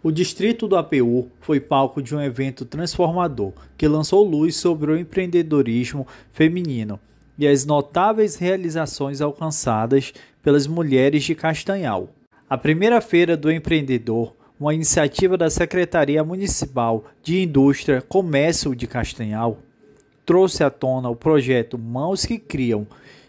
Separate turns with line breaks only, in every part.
O distrito do APU foi palco de um evento transformador que lançou luz sobre o empreendedorismo feminino e as notáveis realizações alcançadas pelas mulheres de Castanhal. A primeira feira do empreendedor, uma iniciativa da Secretaria Municipal de Indústria, Comércio de Castanhal, trouxe à tona o projeto Mãos que Criam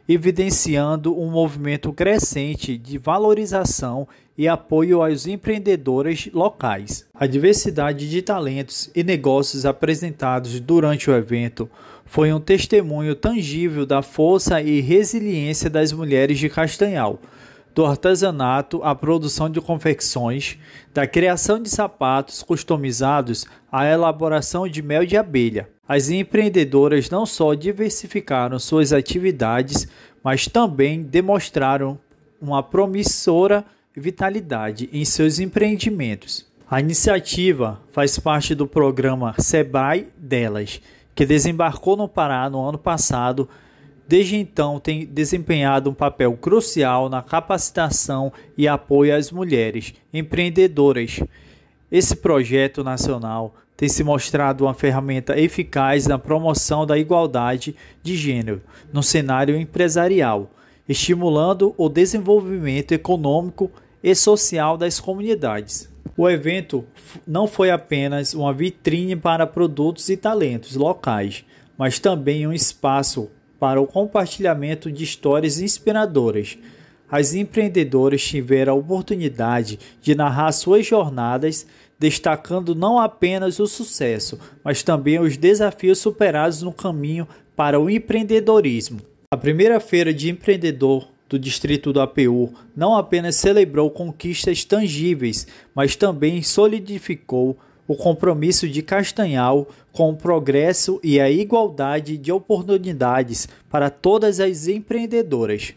evidenciando um movimento crescente de valorização e apoio aos empreendedores locais. A diversidade de talentos e negócios apresentados durante o evento foi um testemunho tangível da força e resiliência das mulheres de Castanhal do artesanato à produção de confecções, da criação de sapatos customizados à elaboração de mel de abelha. As empreendedoras não só diversificaram suas atividades, mas também demonstraram uma promissora vitalidade em seus empreendimentos. A iniciativa faz parte do programa SEBRAE Delas, que desembarcou no Pará no ano passado Desde então, tem desempenhado um papel crucial na capacitação e apoio às mulheres empreendedoras. Esse projeto nacional tem se mostrado uma ferramenta eficaz na promoção da igualdade de gênero no cenário empresarial, estimulando o desenvolvimento econômico e social das comunidades. O evento não foi apenas uma vitrine para produtos e talentos locais, mas também um espaço para o compartilhamento de histórias inspiradoras. As empreendedoras tiveram a oportunidade de narrar suas jornadas, destacando não apenas o sucesso, mas também os desafios superados no caminho para o empreendedorismo. A primeira feira de empreendedor do distrito do APU não apenas celebrou conquistas tangíveis, mas também solidificou o compromisso de Castanhal com o progresso e a igualdade de oportunidades para todas as empreendedoras.